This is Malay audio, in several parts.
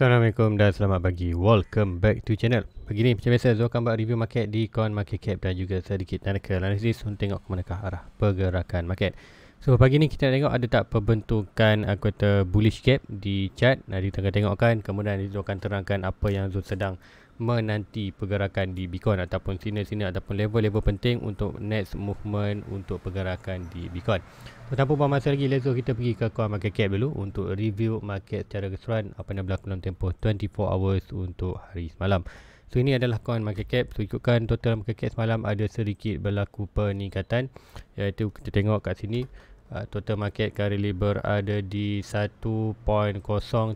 Assalamualaikum dan selamat pagi. Welcome back to channel. Pagi ni macam biasa Zul akan buat review market di Coin Market Cap dan juga sedikit tanda analisis untuk tengok ke manakah arah pergerakan market. So pagi ni kita nak tengok ada tak pembentukan aku eh, kata bullish gap di chart. Nanti kita tengokkan kemudian Zul akan terangkan apa yang Zul sedang menanti pergerakan di Bitcoin ataupun sini-sini ataupun level-level penting untuk next movement untuk pergerakan di Bitcoin. Tanpa buang masa lagi, let's go kita pergi ke Coin Market Cap dulu untuk review market secara keseluruhan apa yang berlaku dalam tempoh 24 hours untuk hari semalam. So ini adalah Coin Market Cap. So ikutkan total market cap semalam ada sedikit berlaku peningkatan iaitu kita tengok kat sini Uh, total market currently berada di 1.0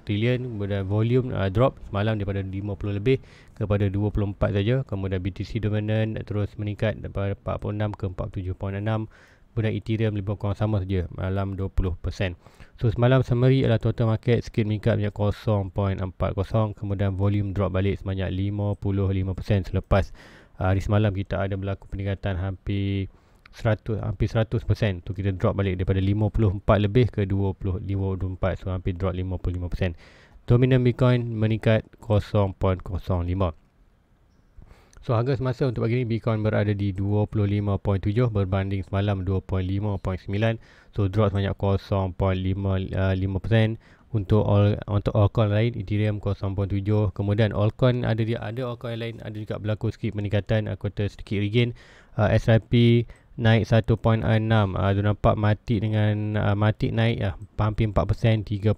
trillion kemudian volume uh, drop semalam daripada 50 lebih kepada 24 saja kemudian BTC dominant terus meningkat daripada 46 ke 47.6 kemudian Ethereum lebih kurang sama saja malam 20% so semalam summary adalah total market sikit meningkat banyak 0.40 kemudian volume drop balik sebanyak 55% selepas uh, hari semalam kita ada berlaku peningkatan hampir 100 hampir 100% tu kita drop balik daripada 54 lebih ke 20 24 so hampir drop 55%. Dominant Bitcoin meningkat 0.05. So harga semasa untuk pagi ni Bitcoin berada di 25.7 berbanding semalam 2.5.9 so drop sebanyak 0.55%. untuk all untuk altcoin lain Ethereum 0.7 kemudian altcoin ada dia ada altcoin lain ada juga berlaku sikit peningkatan aku uh, kata sedikit regain uh, SRP naik 1.6 uh, tu nampak matik dengan uh, matik naik uh, hampir 4% 3.64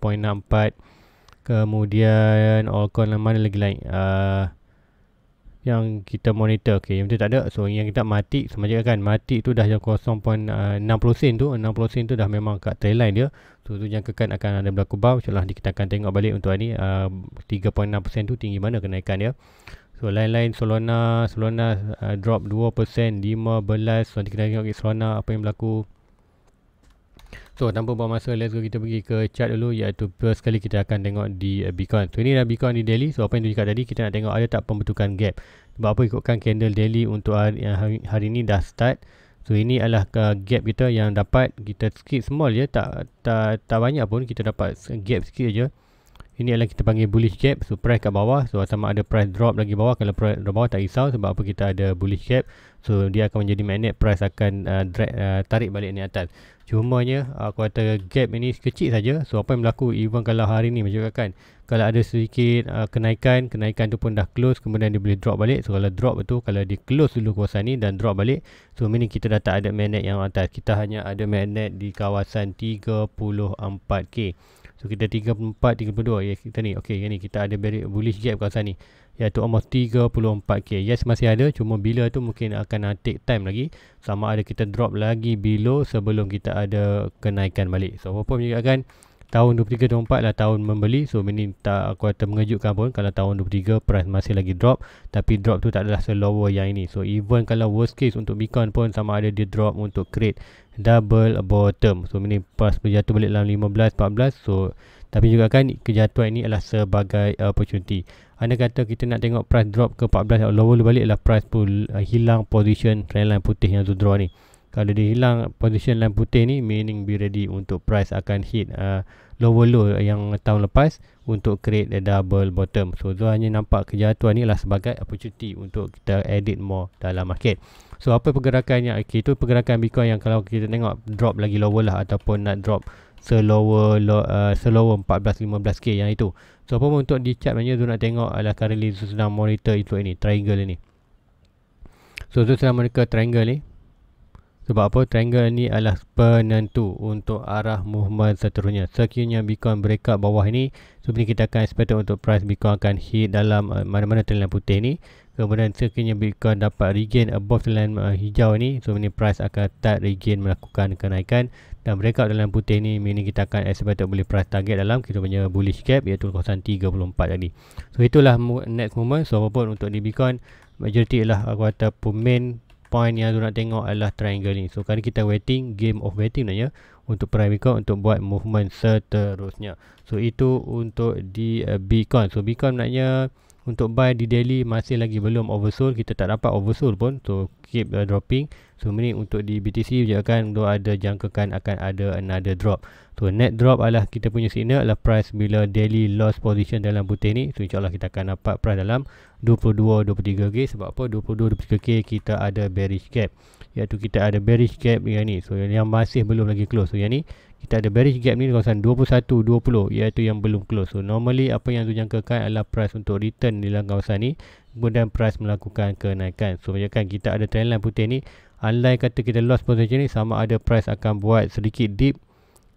kemudian Alcon mana lagi lain uh, ah, yang kita monitor okey yang tu tak ada so yang kita matik sama juga kan matik tu dah jangka 0.60 uh, sen tu 60 sen tu dah memang kat trail line dia so tu yang kekan akan ada berlaku bau insyaallah kita akan tengok balik untuk hari ni uh, 3.6% tu tinggi mana kenaikan dia So lain-lain Solana, Solana uh, drop 2%, belas. nanti kita tengok Solana apa yang berlaku. So tanpa buang masa, let's go kita pergi ke chart dulu iaitu first sekali kita akan tengok di uh, Bitcoin. So ini dah Bitcoin di daily, so apa yang tunjukkan tadi kita nak tengok ada tak pembentukan gap. Sebab apa ikutkan candle daily untuk hari, hari, hari ini dah start. So ini adalah uh, gap kita yang dapat, kita sikit small je, tak, tak, tak banyak pun kita dapat gap sikit je. Ini adalah kita panggil bullish gap. So price kat bawah. So sama ada price drop lagi bawah. Kalau price drop bawah tak risau sebab apa kita ada bullish gap. So dia akan menjadi magnet. Price akan uh, drag uh, tarik balik ni atas. Cumanya aku kata gap ini kecil saja. So apa yang berlaku even kalau hari ni macam kan. Kalau ada sedikit uh, kenaikan. Kenaikan tu pun dah close. Kemudian dia boleh drop balik. So kalau drop tu kalau dia close dulu kawasan ni dan drop balik. So meaning kita dah tak ada magnet yang atas. Kita hanya ada magnet di kawasan 34K. So kita 34 32 ya kita ni. Okey yang ni kita ada beri bullish gap kawasan ni. ya Iaitu almost 34k. Yes masih ada cuma bila tu mungkin akan uh, take time lagi sama ada kita drop lagi below sebelum kita ada kenaikan balik. So apa pun juga kan tahun 23-24 lah tahun membeli so ini tak aku kata mengejutkan pun kalau tahun 23 price masih lagi drop tapi drop tu tak adalah selower yang ini so even kalau worst case untuk Bitcoin pun sama ada dia drop untuk create double bottom so ini pas berjatuh balik dalam 15-14 so tapi juga kan kejatuhan ini adalah sebagai opportunity anda kata kita nak tengok price drop ke 14 lower balik adalah price pun uh, hilang position trendline putih yang Zudra ni kalau dia hilang position line putih ni meaning be ready untuk price akan hit uh, lower low yang tahun lepas untuk create a double bottom so tu hanya nampak kejatuhan ni lah sebagai opportunity untuk kita edit more dalam market so apa pergerakan yang okay, tu pergerakan bitcoin yang kalau kita tengok drop lagi lower lah ataupun nak drop selower low, uh, selower 14-15k yang itu so apa pun untuk di chart maknanya tu nak tengok adalah currently tu sedang monitor itu ini triangle ini so tu sedang monitor triangle ni sebab apa? Triangle ini adalah penentu untuk arah movement seterusnya. Sekiranya Bitcoin breakout bawah ini, sebenarnya so kita akan expect untuk price Bitcoin akan hit dalam eh, mana-mana uh, trendline putih ni. Kemudian sekiranya Bitcoin dapat regain above trendline uh, hijau ini, sebenarnya so price akan tak regain melakukan kenaikan. Dan breakout dalam putih ini, ini kita akan expect boleh price target dalam kita punya bullish gap iaitu kawasan 34 tadi. So itulah next moment. So apa pun untuk di Bitcoin, majority ialah aku kata pemain point yang nak tengok adalah triangle ni. So kan kita waiting game of waiting sebenarnya untuk prime Bitcoin untuk buat movement seterusnya. So itu untuk di uh, eh, Bitcoin. So beacon maknanya untuk buy di daily masih lagi belum oversold kita tak dapat oversold pun so keep uh, dropping so ini untuk di BTC dia akan do ada jangkakan akan ada another drop so net drop adalah kita punya signal adalah price bila daily loss position dalam butir ni so insyaallah kita akan dapat price dalam 22 23k sebab apa 22 23k kita ada bearish gap iaitu kita ada bearish gap yang ni so yang masih belum lagi close so yang ni kita ada bearish gap ni di kawasan 21.20 iaitu yang belum close. So normally apa yang dijangkakan adalah price untuk return di dalam kawasan ni kemudian price melakukan kenaikan. So macam kan, kita ada trend line putih ni unlike kata kita lost position ni sama ada price akan buat sedikit dip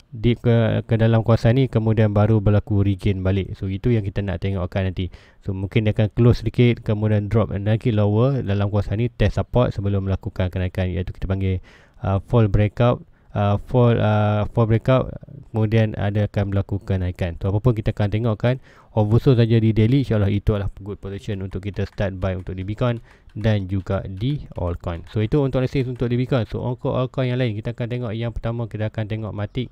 deep ke, ke dalam kawasan ni kemudian baru berlaku regain balik. So itu yang kita nak tengokkan nanti. So mungkin dia akan close sedikit kemudian drop lagi lower dalam kawasan ni test support sebelum melakukan kenaikan iaitu kita panggil uh, fall breakout uh, fall uh, fall breakout kemudian ada akan berlaku kenaikan. Tu apa pun kita akan tengok kan. Oversold saja di daily insyaallah itu adalah good position untuk kita start buy untuk di Bitcoin dan juga di altcoin. So itu untuk analysis untuk di Bitcoin. So untuk altcoin yang lain kita akan tengok yang pertama kita akan tengok Matic.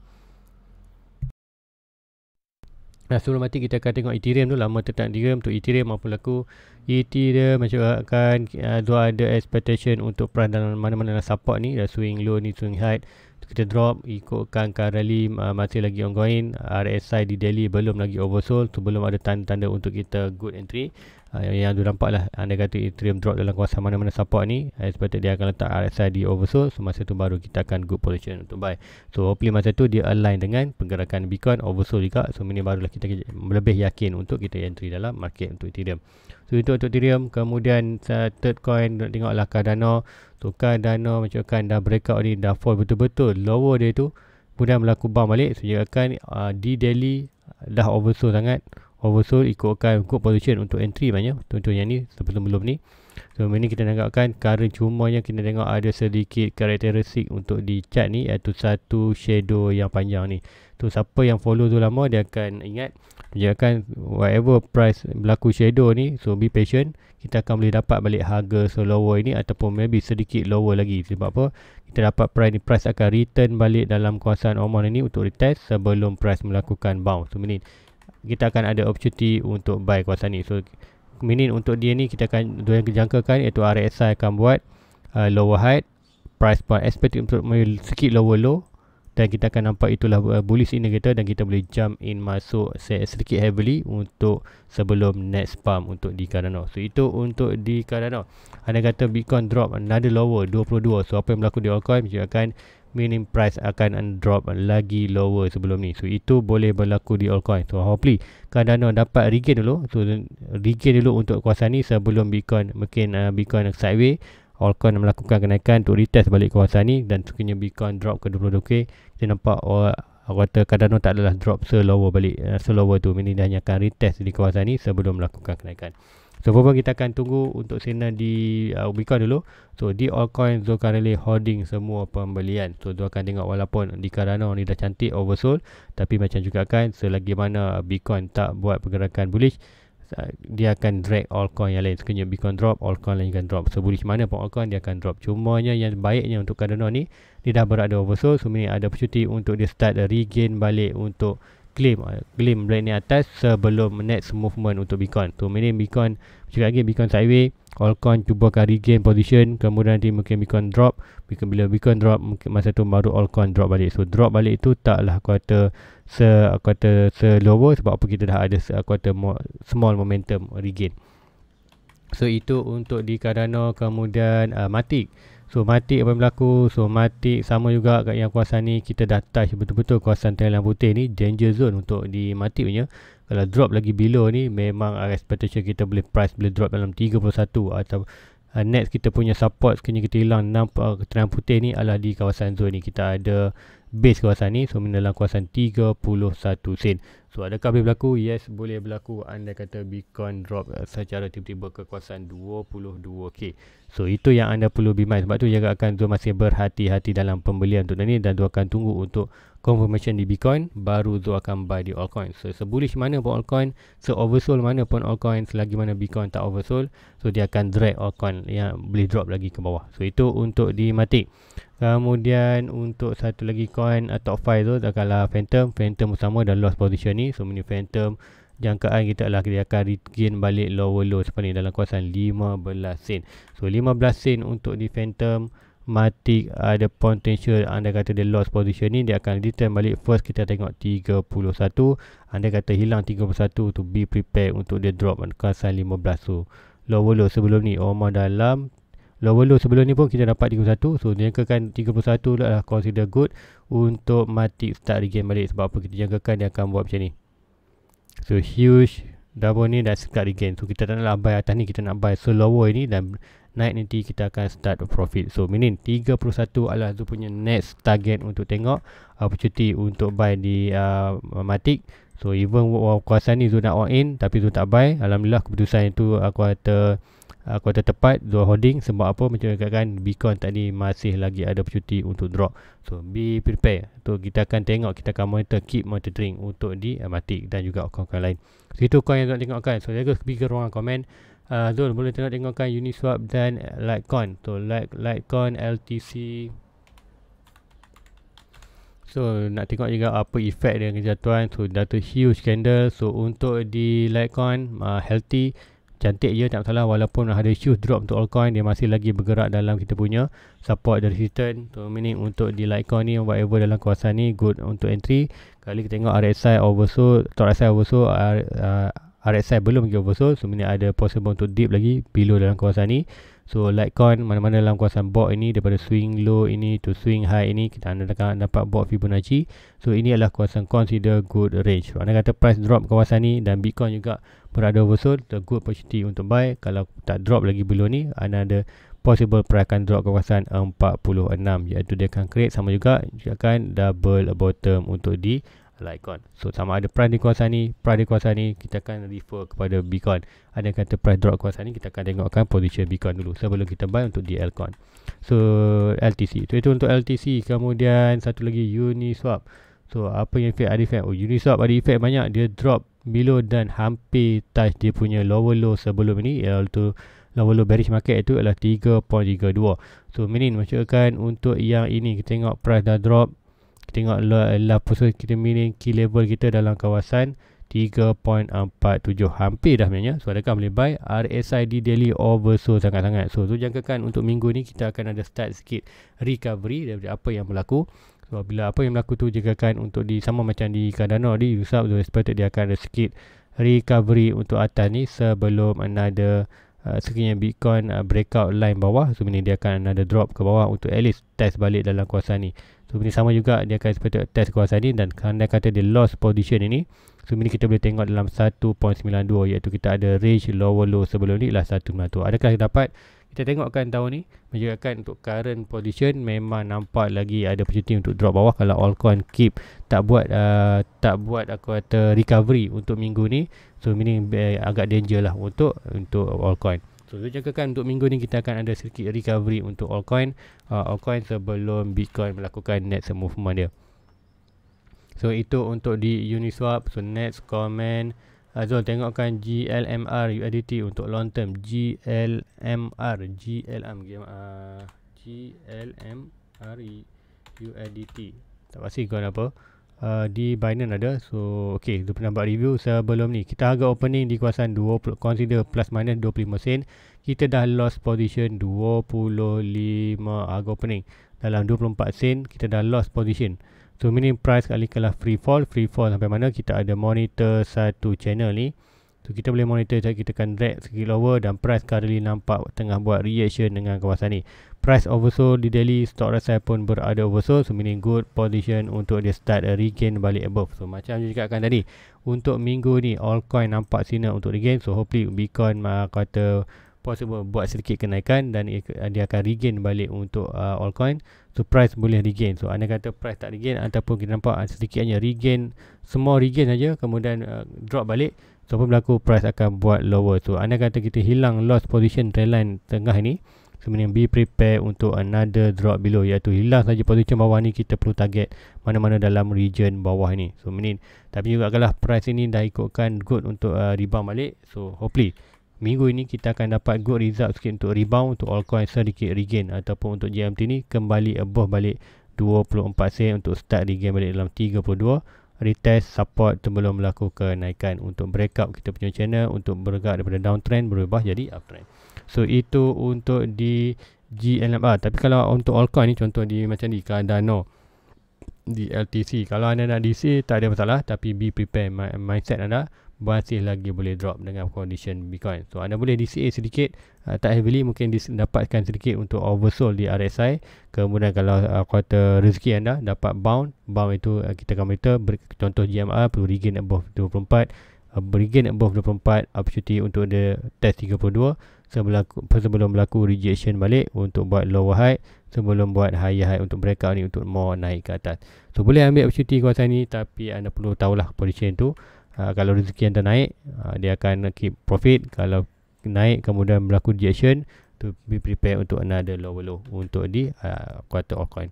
Nah sebelum mati kita akan tengok Ethereum tu lama tetap Ethereum untuk Ethereum apa laku Ethereum macam akan uh, ada expectation untuk peran dalam mana-mana support ni dah swing low ni swing high kita drop ikutkan kan rally uh, masih lagi ongoing RSI di Delhi belum lagi oversold tu belum ada tanda-tanda untuk kita good entry uh, yang tu nampak lah anda kata Ethereum drop dalam kawasan mana-mana support ni I ah, expected dia akan letak RSI di oversold so masa tu baru kita akan good position untuk buy so hopefully masa tu dia align dengan pergerakan Bitcoin oversold juga so ini barulah kita lebih yakin untuk kita entry dalam market untuk Ethereum so itu untuk Ethereum kemudian uh, third coin nak tengoklah Cardano so Cardano macam kan dah breakout ni dah fall betul-betul lower dia tu kemudian melakukan bump balik so dia akan uh, di daily dah oversold sangat oversold ikutkan good position untuk entry banyak contoh yang ni sebelum-belum ni so ini kita nampakkan current cuma yang kita tengok ada sedikit karakteristik untuk di chart ni iaitu satu shadow yang panjang ni tu so, siapa yang follow tu lama dia akan ingat dia akan whatever price berlaku shadow ni so be patient kita akan boleh dapat balik harga lower ini ataupun maybe sedikit lower lagi sebab apa kita dapat price ni price akan return balik dalam kawasan Oman ini untuk retest sebelum price melakukan bounce so, minute kita akan ada opportunity untuk buy kawasan ni. So meaning untuk dia ni kita akan dua yang dijangkakan iaitu RSI akan buat uh, lower high price point expected untuk sikit lower low dan kita akan nampak itulah uh, bullish indicator dan kita boleh jump in masuk sedikit heavily untuk sebelum next pump untuk di Cardano. So itu untuk di Cardano. Anda kata Bitcoin drop another lower 22. So apa yang berlaku di altcoin? juga akan meaning price akan drop lagi lower sebelum ni. So itu boleh berlaku di altcoin. So hopefully Cardano dapat regain dulu. So regain dulu untuk kuasa ni sebelum Bitcoin mungkin uh, Bitcoin sideways. Altcoin melakukan kenaikan untuk retest balik kuasa ni dan sekiranya Bitcoin drop ke 22k kita nampak orang kata Cardano tak adalah drop selower balik uh, selower tu. Mungkin dia hanya akan retest di kawasan ni sebelum melakukan kenaikan. So apa kita akan tunggu untuk Sena di uh, Ubicon dulu. So di Allcoin, Zo currently holding semua pembelian. So tu akan tengok walaupun di Cardano ni dah cantik oversold. Tapi macam juga kan selagi mana Bitcoin tak buat pergerakan bullish. Dia akan drag altcoin yang lain. Sekiranya Bitcoin drop, altcoin lain akan drop. So bullish mana pun altcoin dia akan drop. Cuma yang baiknya untuk Cardano ni. Dia dah berada oversold. So ada percuti untuk dia start regain balik untuk claim eh, claim brand ni atas sebelum next movement untuk Bitcoin. Tu mana Bitcoin cakap lagi Bitcoin sideways, altcoin cuba akan regain position, kemudian nanti mungkin Bitcoin drop, mungkin bila Bitcoin drop mungkin masa tu baru altcoin drop balik. So drop balik tu taklah kuarter se kuarter kata se lower sebab apa kita dah ada kuarter small momentum regain. So itu untuk di Cardano kemudian uh, Matic So matik apa yang berlaku So matik sama juga kat yang kuasa ni Kita dah touch betul-betul kuasa Thailand putih ni Danger zone untuk di matik punya Kalau drop lagi below ni Memang expectation kita boleh price Boleh drop dalam 31 Atau uh, next kita punya support Sekiranya kita hilang 6 uh, putih ni alah di kawasan zone ni Kita ada base kawasan ni so dalam kawasan 31 sen so adakah boleh berlaku yes boleh berlaku anda kata bitcoin drop eh, secara tiba-tiba ke kawasan 22k so itu yang anda perlu bimbang sebab tu jaga akan tu masih berhati-hati dalam pembelian untuk ini dan tu akan tunggu untuk confirmation di bitcoin baru tu akan buy di altcoin so sebullish mana pun altcoin se oversold mana pun altcoin selagi mana bitcoin tak oversold so dia akan drag altcoin yang boleh drop lagi ke bawah so itu untuk di matik Kemudian untuk satu lagi coin atau eh, file tu kalah phantom, phantom sama dah lost position ni. So ini phantom jangkaan kita adalah dia akan regain balik lower low sebenarnya dalam kawasan 15 sen. So 15 sen untuk di phantom mati ada potential anda kata dia lost position ni dia akan return balik first kita tengok 31 anda kata hilang 31 to be prepared untuk dia drop kawasan 15 so lower low sebelum ni Omar dalam lower low sebelum ni pun kita dapat 31 so jangkakan 31 adalah consider good untuk matik start regain balik sebab apa kita jangkakan dia akan buat macam ni so huge double ni dah start regain so kita tak nak buy atas ni kita nak buy so lower ni dan naik nanti kita akan start profit so minin 31 adalah tu punya next target untuk tengok opportunity untuk buy di uh, matik so even kuasa ni Zul nak walk in tapi tu tak buy Alhamdulillah keputusan itu aku kata uh, ah, kuota tepat dua holding sebab apa mencurigakan Bitcoin tadi masih lagi ada percuti untuk drop so be tu so kita akan tengok kita akan monitor keep monitoring untuk di uh, ah, Matic dan juga kawan-kawan lain so itu kau yang nak tengokkan so jaga pergi ke ruangan komen uh, Zul boleh tengok tengokkan Uniswap dan Litecoin so like Litecoin LTC So nak tengok juga apa efek dia kejatuhan So data huge candle So untuk di Litecoin uh, healthy cantik je tak salah walaupun ada shoes drop untuk altcoin dia masih lagi bergerak dalam kita punya support dari resistance so meaning untuk di Litecoin ni whatever dalam kawasan ni good untuk entry kali kita tengok RSI oversold top RSI oversold uh, RSI belum lagi oversold so meaning ada possible untuk dip lagi below dalam kawasan ni so Litecoin mana-mana dalam kawasan bot ini daripada swing low ini to swing high ini kita anda akan dapat bot Fibonacci so ini adalah kawasan consider good range so, anda kata price drop kawasan ni dan Bitcoin juga berada oversold the good opportunity untuk buy kalau tak drop lagi below ni anda ada possible perakan drop kawasan 46 iaitu dia akan create sama juga dia akan double bottom untuk di Litecoin. So sama ada price di kawasan ni, price di kawasan ni kita akan refer kepada Bitcoin. Ada kata price drop kawasan ni kita akan tengokkan position Bitcoin dulu sebelum kita buy untuk di Litecoin. So LTC. So, itu untuk LTC. Kemudian satu lagi Uniswap. So apa yang efek ada efek? Oh Uniswap ada effect banyak dia drop below dan hampir touch dia punya lower low sebelum ini iaitu eh, lower low bearish market itu adalah 3.32 so minin maksudkan untuk yang ini kita tengok price dah drop kita tengok adalah pusat kita minin key level kita dalam kawasan 3.47 hampir dah sebenarnya so adakah boleh buy RSI di daily oversold sangat-sangat so tu jangkakan untuk minggu ni kita akan ada start sikit recovery daripada apa yang berlaku So bila apa yang berlaku tu jagakan untuk di sama macam di Cardano di Usap so expected dia akan ada sikit recovery untuk atas ni sebelum another uh, sekiranya Bitcoin uh, breakout line bawah so ini dia akan ada drop ke bawah untuk at least test balik dalam kuasa ni. So ini sama juga dia akan seperti test kuasa ni dan kalau dia kata dia lost position ini So ini kita boleh tengok dalam 1.92 iaitu kita ada range lower low sebelum ni lah 1.92. Adakah kita dapat? kita tengokkan tahun ni menjadikan untuk current position memang nampak lagi ada opportunity untuk drop bawah kalau all coin keep tak buat uh, tak buat aku kata recovery untuk minggu ni so meaning uh, eh, agak danger lah untuk untuk all coin. so kita jangkakan untuk minggu ni kita akan ada sedikit recovery untuk all coin, uh, coin sebelum bitcoin melakukan net movement dia so itu untuk di uniswap so next comment Azul ah, tengokkan GLMR UADT untuk long term GLMR GLM ah, GLMR UADT. tak pasti kau apa Uh, di Binance ada so ok tu pernah buat review sebelum ni kita harga opening di kawasan 20 consider plus minus 25 sen kita dah lost position 25 harga opening dalam 24 sen kita dah lost position So minimum price kali kalah free fall, free fall sampai mana kita ada monitor satu channel ni. So kita boleh monitor jadi kita akan drag sikit lower dan price currently nampak tengah buat reaction dengan kawasan ni. Price oversold di daily stock rasai pun berada oversold. So meaning good position untuk dia start a regain balik above. So macam saya cakapkan tadi. Untuk minggu ni all coin nampak sinar untuk regain. So hopefully Bitcoin uh, kata possible buat sedikit kenaikan dan dia akan regain balik untuk uh, coin. so price boleh regain so anda kata price tak regain ataupun kita nampak uh, sedikit hanya regain semua regain saja kemudian uh, drop balik so apa berlaku price akan buat lower so anda kata kita hilang loss position trend line tengah ni sebenarnya be prepare untuk another drop below iaitu hilang saja position bawah ni kita perlu target mana-mana dalam region bawah ni so meaning tapi juga kalau price ini dah ikutkan good untuk uh, rebound balik so hopefully Minggu ini kita akan dapat good result sikit untuk rebound untuk altcoin sedikit regain ataupun untuk GMT ni kembali above balik 24 sen untuk start regain balik dalam 32 retest support sebelum melakukan kenaikan untuk break up kita punya channel untuk bergerak daripada downtrend berubah jadi uptrend. So itu untuk di GLMR tapi kalau untuk altcoin ni contoh di macam di Cardano di LTC. Kalau anda nak DC tak ada masalah tapi be prepare my, mindset anda masih lagi boleh drop dengan condition Bitcoin. So anda boleh DCA sedikit uh, tak heavily mungkin dapatkan sedikit untuk oversold di RSI. Kemudian kalau uh, kuota rezeki anda dapat bound, bound itu uh, kita akan monitor ber, contoh GMR perlu regain above 24 uh, regain above 24 opportunity untuk dia test 32 sebelum sebelum berlaku rejection balik untuk buat lower high sebelum buat high high untuk breakout ni untuk more naik ke atas. So boleh ambil opportunity kawasan ni tapi anda perlu tahulah position tu. Uh, kalau rezeki anda naik uh, dia akan keep profit kalau naik kemudian berlaku rejection to be prepare untuk another lower low untuk di uh, quarter of coin.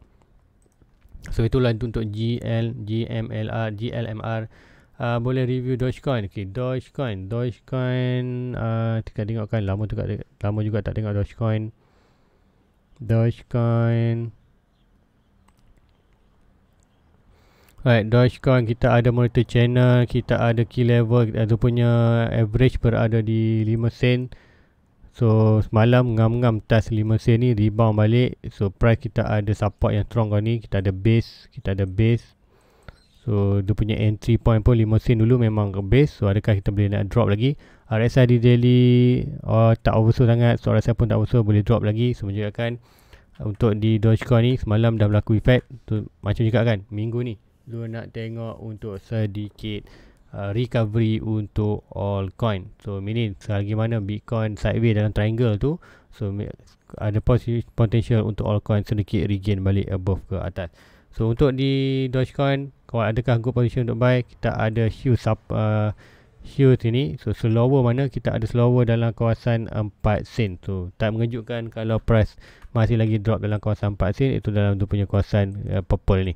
So itulah untuk GL GMLR GLMR uh, boleh review Dogecoin. Okey, Dogecoin, Dogecoin uh, ah, tengok tengokkan lama juga lama juga tak tengok Dogecoin. Dogecoin. Alright, Dogecoin kita ada monitor channel, kita ada key level, kita ada punya average berada di 5 sen. So semalam ngam-ngam test 5 sen ni rebound balik. So price kita ada support yang strong kali ni, kita ada base, kita ada base. So dia punya entry point pun 5 sen dulu memang ke base. So adakah kita boleh nak drop lagi? Ah, RSI di daily oh, ah, tak oversold sangat. So RSI pun tak oversold boleh drop lagi. So menunjukkan ah, untuk di Dogecoin ni semalam dah berlaku effect. So, macam juga kan minggu ni. Lu nak tengok untuk sedikit recovery untuk all coin. So meaning selagi mana Bitcoin sideways dalam triangle tu, so ada potential untuk all coin sedikit regain balik above ke atas. So untuk di Dogecoin, kalau adakah good position untuk buy, kita ada huge sub uh, huge ini. So slower mana kita ada slower dalam kawasan 4 sen. So tak mengejutkan kalau price masih lagi drop dalam kawasan 4 sen itu dalam tu punya kawasan uh, purple ni.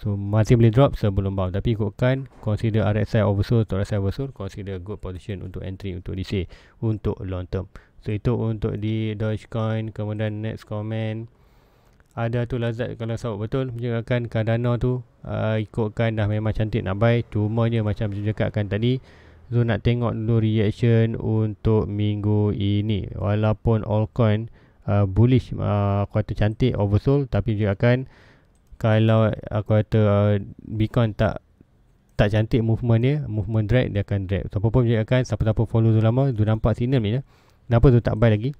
So masih boleh drop sebelum bawah. tapi ikutkan consider RSI oversold atau RSI oversold consider good position untuk entry untuk DC untuk long term. So itu untuk di Dogecoin kemudian next comment ada tu lazat kalau sahut betul menjengakkan kadana tu uh, ikutkan dah memang cantik nak buy cumanya macam saya cakapkan tadi so nak tengok dulu reaction untuk minggu ini walaupun altcoin uh, ah, bullish uh, aku cantik oversold tapi juga akan kalau aku kata uh, Bitcoin tak tak cantik movement dia movement drag dia akan drag siapa pun juga akan siapa-siapa follow tu lama tu nampak signal ni ya. kenapa tu tak buy lagi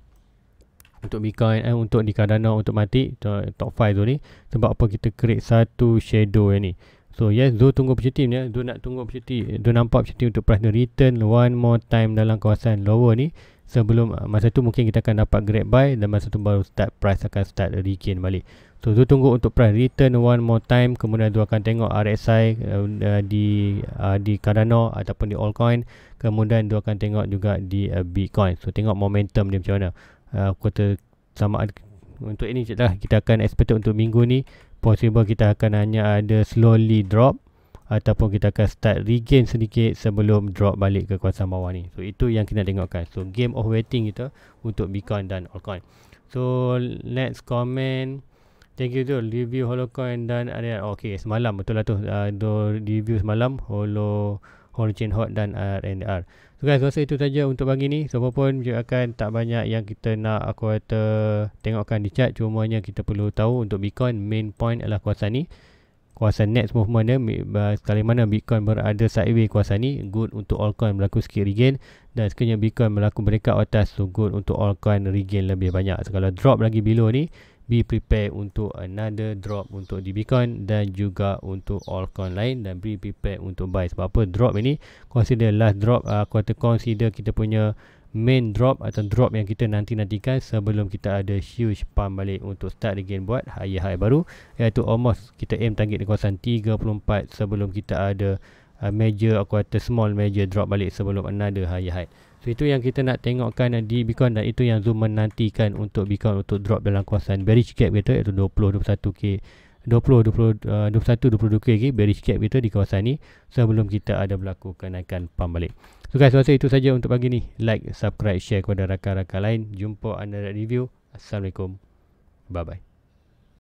untuk Bitcoin eh, untuk di Cardano untuk mati top 5 tu ni sebab apa kita create satu shadow yang ni so yes do tunggu positif ni do eh. nak tunggu positif do nampak positif untuk price return one more time dalam kawasan lower ni sebelum ah, masa tu mungkin kita akan dapat grab buy dan masa tu baru start price akan start regain balik so do tunggu untuk price return one more time kemudian do akan tengok RSI uh, eh, di uh, di Cardano kan ataupun di Allcoin. kemudian do akan tengok juga di uh, Bitcoin so tengok momentum dia macam mana uh, kuota sama ada untuk ini jelah kita akan expect untuk minggu ni possible kita akan hanya ada slowly drop ataupun kita akan start regain sedikit sebelum drop balik ke kawasan bawah ni. So itu yang kita tengokkan. So game of waiting kita untuk Bitcoin dan altcoin. So let's comment Thank you tu review holocoin dan ada okey semalam betul lah tu uh, review semalam holo Hong Hot dan RNR. Uh, so guys, rasa itu saja untuk pagi ni. So pun juga akan tak banyak yang kita nak aku kata tengokkan di chat. Cumanya kita perlu tahu untuk Bitcoin main point adalah kuasa ni. Kuasa next movement ni sekali mana Bitcoin berada sideways kuasa ni good untuk altcoin berlaku sikit regain dan sekiranya Bitcoin berlaku breakout atas so good untuk all coin regain lebih banyak. So kalau drop lagi below ni be prepared untuk another drop untuk di Bitcoin dan juga untuk all coin lain dan be prepared untuk buy sebab apa drop ini consider last drop uh, quarter consider kita punya main drop atau drop yang kita nanti nantikan sebelum kita ada huge pump balik untuk start again buat high high baru iaitu almost kita aim target di kawasan 34 sebelum kita ada uh, major aku kata small major drop balik sebelum another high high So itu yang kita nak tengokkan eh, di Bitcoin dan itu yang Zoom menantikan untuk Bitcoin untuk drop dalam kawasan bearish cap kita iaitu 20-21k 20-21-22k lagi bearish cap kita di kawasan ni sebelum kita ada berlaku kenaikan pump balik. So guys, rasa itu saja untuk pagi ni. Like, subscribe, share kepada rakan-rakan lain. Jumpa anda dalam review. Assalamualaikum. Bye-bye.